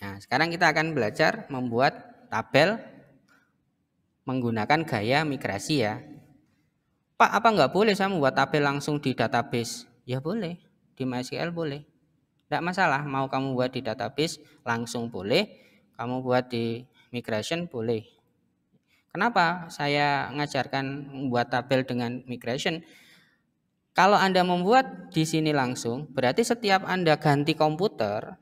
Nah, sekarang kita akan belajar membuat tabel menggunakan gaya migrasi ya. Pak, apa nggak boleh saya membuat tabel langsung di database? Ya boleh, di MySQL boleh. Tidak masalah, mau kamu buat di database langsung boleh, kamu buat di migration boleh. Kenapa saya mengajarkan membuat tabel dengan migration? Kalau Anda membuat di sini langsung, berarti setiap Anda ganti komputer,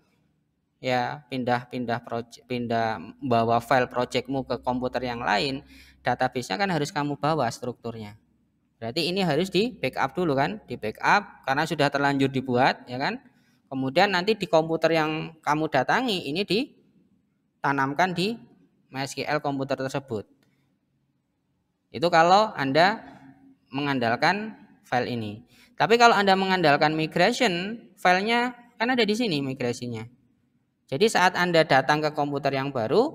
ya pindah-pindah project pindah bawa file projectmu ke komputer yang lain database-nya kan harus kamu bawa strukturnya berarti ini harus di backup dulu kan di backup karena sudah terlanjur dibuat ya kan kemudian nanti di komputer yang kamu datangi ini ditanamkan di MySQL komputer tersebut itu kalau anda mengandalkan file ini tapi kalau anda mengandalkan migration filenya kan ada di sini migrasinya jadi saat Anda datang ke komputer yang baru,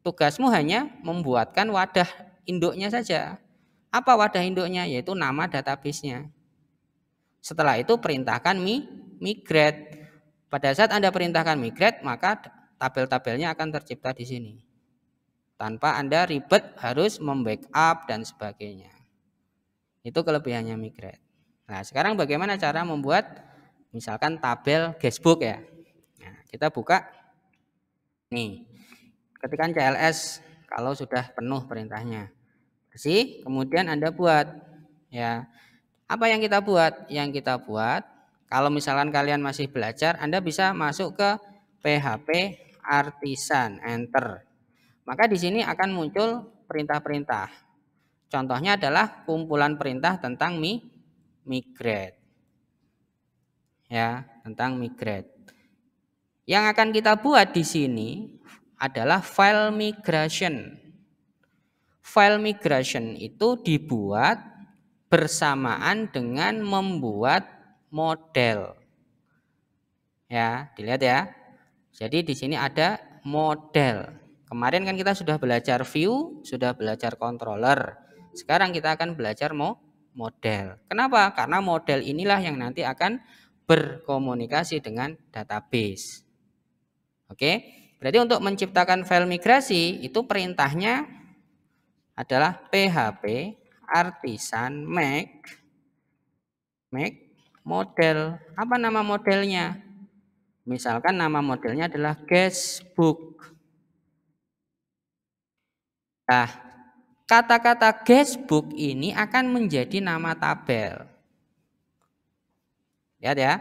tugasmu hanya membuatkan wadah induknya saja. Apa wadah induknya? Yaitu nama database-nya. Setelah itu perintahkan mi migrate. Pada saat Anda perintahkan migrate, maka tabel-tabelnya akan tercipta di sini. Tanpa Anda ribet harus membackup dan sebagainya. Itu kelebihannya migrate. Nah, sekarang bagaimana cara membuat misalkan tabel guestbook ya. Kita buka nih. Ketikan CLS kalau sudah penuh perintahnya. Bersih, kemudian Anda buat ya. Apa yang kita buat? Yang kita buat kalau misalkan kalian masih belajar, Anda bisa masuk ke PHP artisan enter. Maka di sini akan muncul perintah-perintah. Contohnya adalah kumpulan perintah tentang mi migrate. Ya, tentang migrate. Yang akan kita buat di sini adalah file migration. File migration itu dibuat bersamaan dengan membuat model. Ya, dilihat ya. Jadi di sini ada model. Kemarin kan kita sudah belajar view, sudah belajar controller. Sekarang kita akan belajar mo model. Kenapa? Karena model inilah yang nanti akan berkomunikasi dengan database. Oke. Berarti untuk menciptakan file migrasi itu perintahnya adalah php artisan make make model. Apa nama modelnya? Misalkan nama modelnya adalah guestbook. Nah, kata-kata guestbook ini akan menjadi nama tabel. Lihat ya.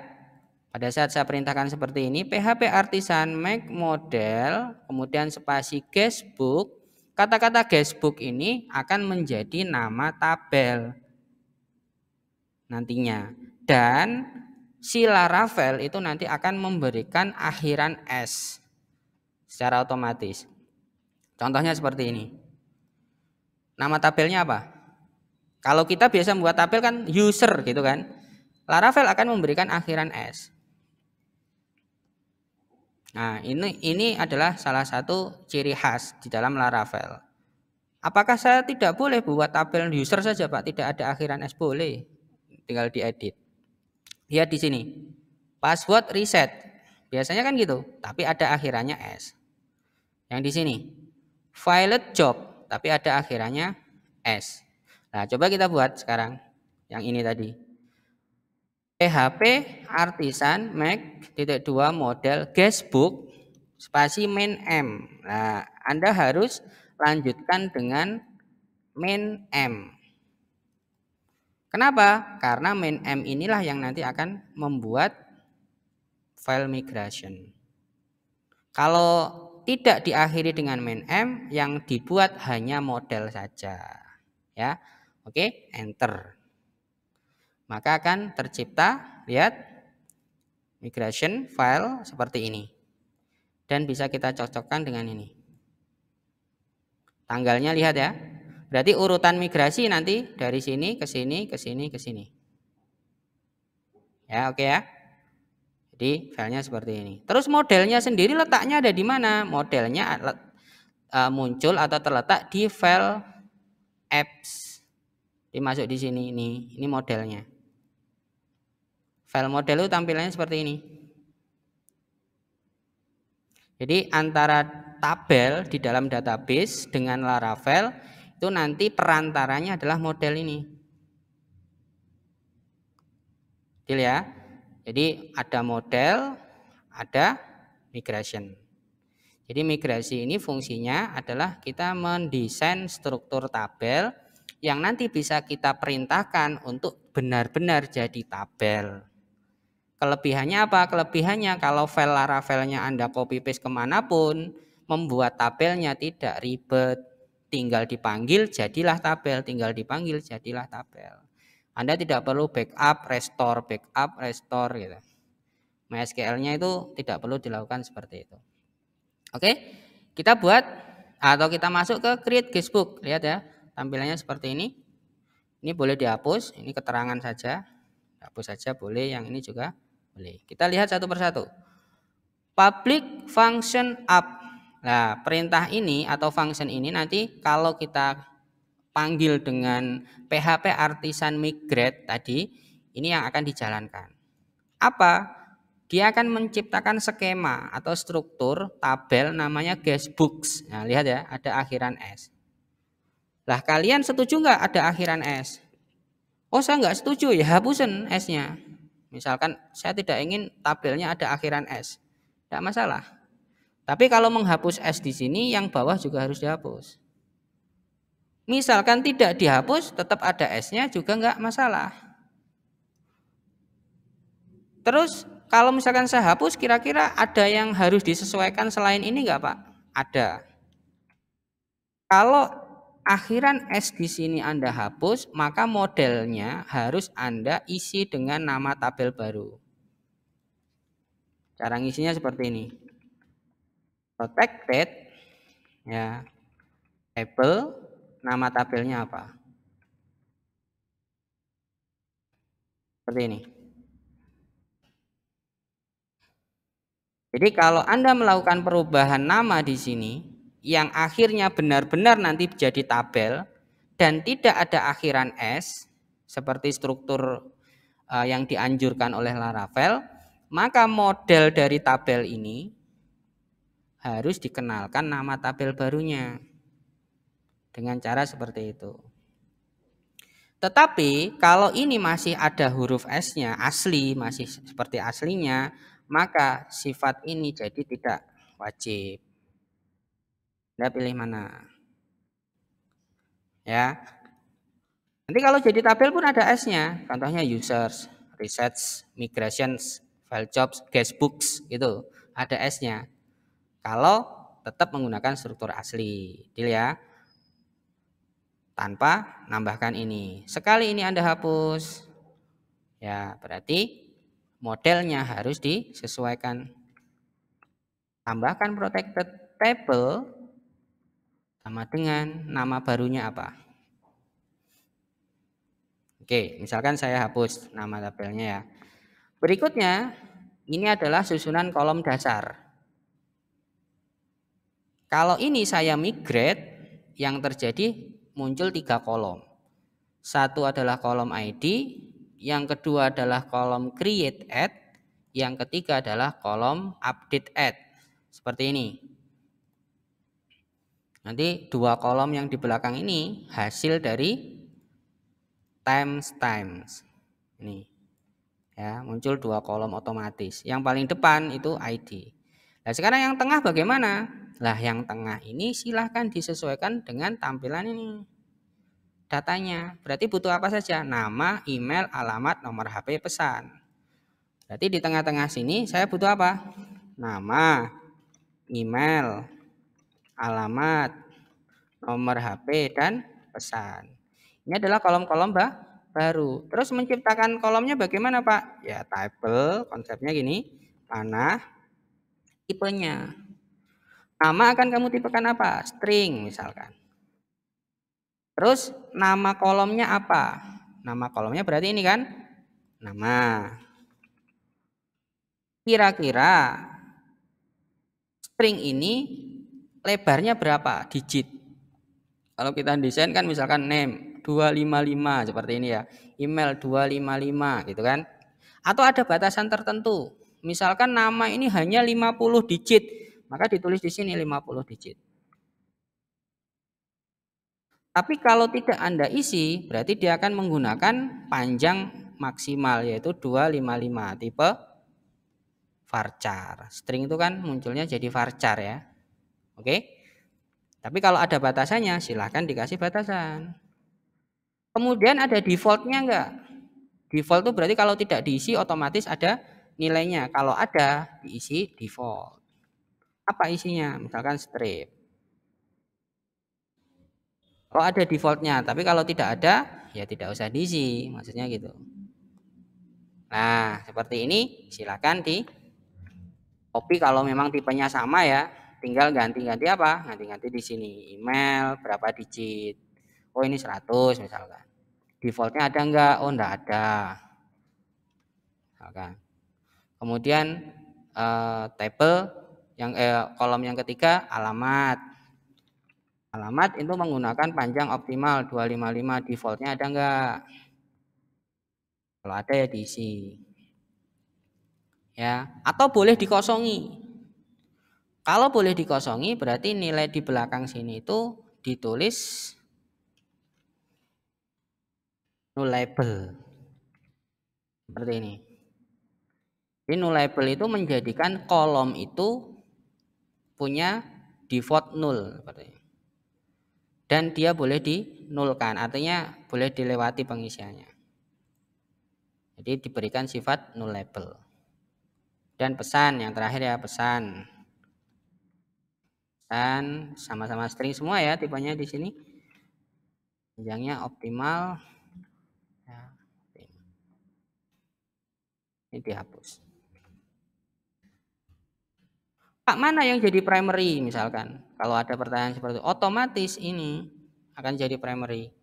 Pada saat saya perintahkan seperti ini, PHP artisan make model, kemudian spasi guestbook. Kata-kata guestbook ini akan menjadi nama tabel nantinya. Dan si Laravel itu nanti akan memberikan akhiran S secara otomatis. Contohnya seperti ini. Nama tabelnya apa? Kalau kita biasa membuat tabel kan user gitu kan. Laravel akan memberikan akhiran S. Nah, ini ini adalah salah satu ciri khas di dalam Laravel. Apakah saya tidak boleh buat tabel user saja, Pak? Tidak ada akhiran s boleh. Tinggal diedit. Lihat di sini. Password reset. Biasanya kan gitu, tapi ada akhirannya s. Yang di sini. file job, tapi ada akhirannya s. Nah, coba kita buat sekarang yang ini tadi. PHP artisan Mac titik dua model guestbook spasi main M. Nah, Anda harus lanjutkan dengan main M. Kenapa? Karena main M inilah yang nanti akan membuat file migration. Kalau tidak diakhiri dengan main M, yang dibuat hanya model saja. Ya. Oke, enter maka akan tercipta lihat migration file seperti ini dan bisa kita cocokkan dengan ini tanggalnya lihat ya berarti urutan migrasi nanti dari sini ke sini ke sini ke sini ya oke okay ya jadi filenya seperti ini terus modelnya sendiri letaknya ada di mana modelnya e, muncul atau terletak di file apps dimasuk di sini ini ini modelnya File model itu tampilannya seperti ini. Jadi antara tabel di dalam database dengan Laravel itu nanti perantaranya adalah model ini. Deal ya. Jadi ada model, ada migration. Jadi migrasi ini fungsinya adalah kita mendesain struktur tabel yang nanti bisa kita perintahkan untuk benar-benar jadi tabel. Kelebihannya apa? Kelebihannya kalau file Laravelnya Anda copy paste kemanapun, membuat tabelnya tidak ribet. Tinggal dipanggil, jadilah tabel. Tinggal dipanggil, jadilah tabel. Anda tidak perlu backup, restore, backup, restore gitu. MySQL-nya itu tidak perlu dilakukan seperti itu. Oke, kita buat atau kita masuk ke create guestbook. Lihat ya, tampilannya seperti ini. Ini boleh dihapus, ini keterangan saja. Hapus saja boleh, yang ini juga boleh. Kita lihat satu persatu. Public function up. Nah, perintah ini atau function ini nanti kalau kita panggil dengan PHP artisan migrate tadi, ini yang akan dijalankan. Apa? Dia akan menciptakan skema atau struktur tabel namanya guestbooks. Nah, lihat ya, ada akhiran S. Lah kalian setuju nggak ada akhiran S? Oh saya nggak setuju ya hapusin S-nya. Misalkan saya tidak ingin tabelnya ada akhiran S. Tidak masalah. Tapi kalau menghapus S di sini, yang bawah juga harus dihapus. Misalkan tidak dihapus, tetap ada S-nya juga nggak masalah. Terus kalau misalkan saya hapus, kira-kira ada yang harus disesuaikan selain ini nggak Pak? Ada. Kalau akhiran S di sini Anda hapus, maka modelnya harus Anda isi dengan nama tabel baru. Cara ngisinya seperti ini. Protected ya Apple nama tabelnya apa? Seperti ini. Jadi kalau Anda melakukan perubahan nama di sini, yang akhirnya benar-benar nanti jadi tabel dan tidak ada akhiran S seperti struktur e, yang dianjurkan oleh Laravel, maka model dari tabel ini harus dikenalkan nama tabel barunya dengan cara seperti itu. Tetapi kalau ini masih ada huruf S-nya asli, masih seperti aslinya, maka sifat ini jadi tidak wajib. Anda pilih mana? Ya. Nanti kalau jadi tabel pun ada S-nya. Contohnya users, research, migrations, file jobs, books gitu. Ada S-nya. Kalau tetap menggunakan struktur asli. Deal ya. Tanpa nambahkan ini. Sekali ini Anda hapus. Ya, berarti modelnya harus disesuaikan. Tambahkan protected table sama dengan nama barunya apa. Oke, misalkan saya hapus nama tabelnya ya. Berikutnya, ini adalah susunan kolom dasar. Kalau ini saya migrate, yang terjadi muncul tiga kolom. Satu adalah kolom ID, yang kedua adalah kolom create add, yang ketiga adalah kolom update add. Seperti ini. Nanti dua kolom yang di belakang ini hasil dari times times. Ini. Ya, muncul dua kolom otomatis. Yang paling depan itu ID. Nah, sekarang yang tengah bagaimana? Lah, yang tengah ini silahkan disesuaikan dengan tampilan ini. Datanya. Berarti butuh apa saja? Nama, email, alamat, nomor HP, pesan. Berarti di tengah-tengah sini saya butuh apa? Nama, email, alamat, nomor HP, dan pesan. Ini adalah kolom-kolom baru. Terus menciptakan kolomnya bagaimana Pak? Ya table, konsepnya gini, panah, tipenya. Nama akan kamu tipekan apa? String misalkan. Terus nama kolomnya apa? Nama kolomnya berarti ini kan? Nama. Kira-kira string ini lebarnya berapa digit. Kalau kita desain kan misalkan name 255 seperti ini ya, email 255 gitu kan. Atau ada batasan tertentu. Misalkan nama ini hanya 50 digit, maka ditulis di sini 50 digit. Tapi kalau tidak Anda isi, berarti dia akan menggunakan panjang maksimal yaitu 255 tipe varchar. String itu kan munculnya jadi varchar ya. Oke? Tapi kalau ada batasannya, silahkan dikasih batasan. Kemudian ada defaultnya enggak? Default itu berarti kalau tidak diisi otomatis ada nilainya. Kalau ada, diisi default. Apa isinya? Misalkan strip. Kalau ada defaultnya, tapi kalau tidak ada, ya tidak usah diisi. Maksudnya gitu. Nah, seperti ini silahkan di copy kalau memang tipenya sama ya tinggal ganti-ganti apa? Ganti-ganti di sini email berapa digit. Oh ini 100 misalkan. Defaultnya ada enggak? Oh enggak ada. Misalkan. Kemudian eh, table yang eh, kolom yang ketiga alamat. Alamat itu menggunakan panjang optimal 255 defaultnya ada enggak? Kalau ada ya diisi. Ya, atau boleh dikosongi kalau boleh dikosongi berarti nilai di belakang sini itu ditulis null label seperti ini. Jadi null label itu menjadikan kolom itu punya default null seperti ini. Dan dia boleh dinulkan, artinya boleh dilewati pengisiannya. Jadi diberikan sifat null label. Dan pesan yang terakhir ya pesan dan sama-sama string semua ya tipenya di sini panjangnya optimal ya, ini dihapus Pak mana yang jadi primary misalkan kalau ada pertanyaan seperti itu otomatis ini akan jadi primary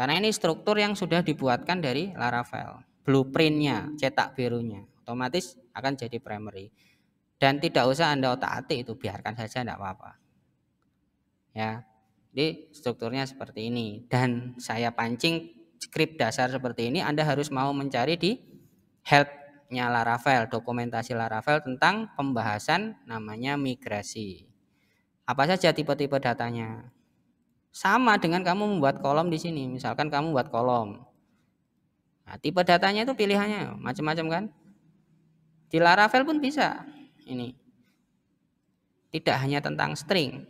karena ini struktur yang sudah dibuatkan dari Laravel blueprintnya cetak birunya otomatis akan jadi primary dan tidak usah Anda otak-atik itu biarkan saja tidak apa-apa. Ya. Jadi strukturnya seperti ini dan saya pancing skrip dasar seperti ini Anda harus mau mencari di help-nya Laravel, dokumentasi Laravel tentang pembahasan namanya migrasi. Apa saja tipe-tipe datanya? Sama dengan kamu membuat kolom di sini. Misalkan kamu buat kolom. Nah, tipe datanya itu pilihannya macam-macam kan? Di Laravel pun bisa ini. Tidak hanya tentang string.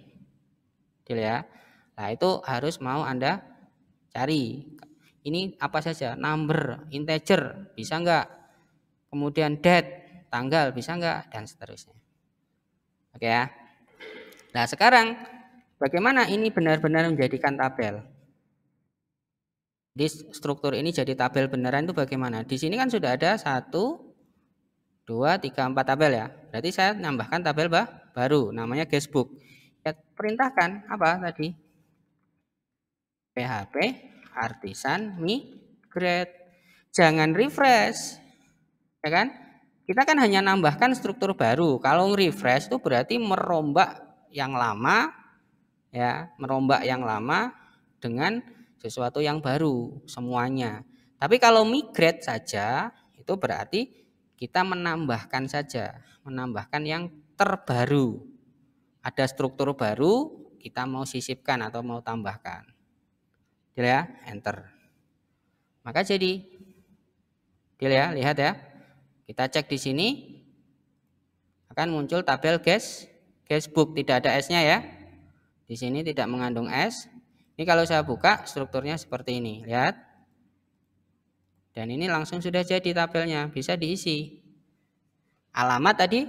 Deal ya. Nah, itu harus mau Anda cari. Ini apa saja? Number, integer, bisa enggak? Kemudian date, tanggal, bisa enggak? Dan seterusnya. Oke ya. Nah, sekarang bagaimana ini benar-benar menjadikan tabel? Di struktur ini jadi tabel beneran itu bagaimana? Di sini kan sudah ada satu, dua, tiga, empat tabel ya. Berarti saya nambahkan tabel bah, baru namanya guestbook. Ya, perintahkan apa tadi? PHP artisan migrate. Jangan refresh. Ya kan? Kita kan hanya nambahkan struktur baru. Kalau refresh itu berarti merombak yang lama ya, merombak yang lama dengan sesuatu yang baru semuanya. Tapi kalau migrate saja itu berarti kita menambahkan saja, menambahkan yang terbaru. Ada struktur baru kita mau sisipkan atau mau tambahkan. Ya, enter. Maka jadi ya, lihat ya. Kita cek di sini akan muncul tabel gas gasbook tidak ada S-nya ya. Di sini tidak mengandung S. Ini kalau saya buka strukturnya seperti ini, lihat. Dan ini langsung sudah jadi tabelnya, bisa diisi alamat tadi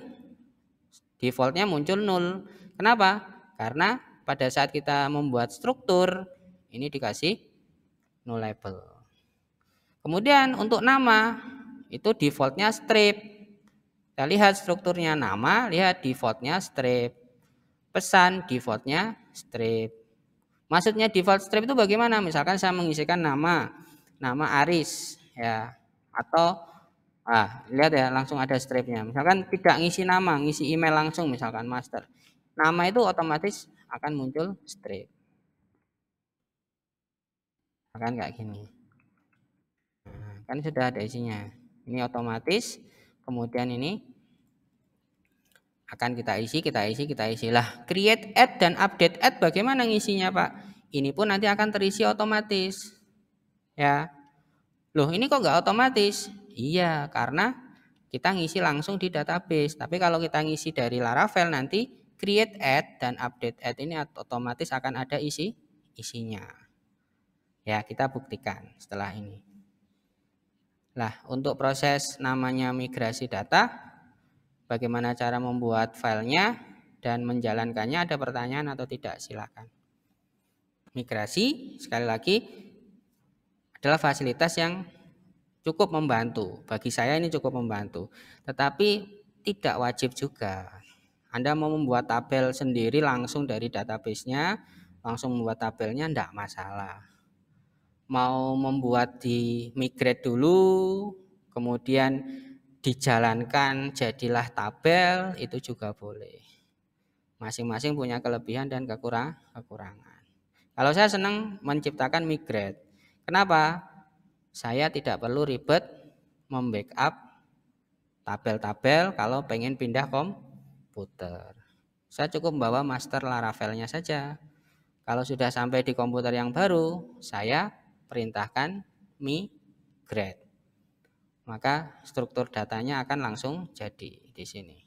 defaultnya muncul nol. Kenapa? Karena pada saat kita membuat struktur ini dikasih null label. Kemudian untuk nama itu defaultnya strip. Kita lihat strukturnya nama, lihat defaultnya strip. Pesan defaultnya strip. Maksudnya default strip itu bagaimana? Misalkan saya mengisikan nama, nama Aris ya atau Ah, lihat ya, langsung ada stripnya. Misalkan tidak ngisi nama, ngisi email langsung misalkan master. Nama itu otomatis akan muncul strip. Akan kayak gini. Nah, kan sudah ada isinya. Ini otomatis, kemudian ini akan kita isi, kita isi, kita isi lah. Create add dan update ad bagaimana ngisinya Pak? Ini pun nanti akan terisi otomatis. Ya. Loh, ini kok nggak otomatis? Iya, karena kita ngisi langsung di database. Tapi kalau kita ngisi dari Laravel nanti create add dan update add ini otomatis akan ada isi isinya. Ya, kita buktikan setelah ini. Lah, untuk proses namanya migrasi data, bagaimana cara membuat filenya dan menjalankannya ada pertanyaan atau tidak silakan. Migrasi sekali lagi adalah fasilitas yang cukup membantu. Bagi saya ini cukup membantu. Tetapi tidak wajib juga. Anda mau membuat tabel sendiri langsung dari database-nya, langsung membuat tabelnya tidak masalah. Mau membuat di migrate dulu, kemudian dijalankan jadilah tabel itu juga boleh. Masing-masing punya kelebihan dan kekurang kekurangan. Kalau saya senang menciptakan migrate. Kenapa? saya tidak perlu ribet membackup tabel-tabel kalau pengen pindah komputer. Saya cukup bawa master Laravelnya saja. Kalau sudah sampai di komputer yang baru, saya perintahkan migrate. Maka struktur datanya akan langsung jadi di sini.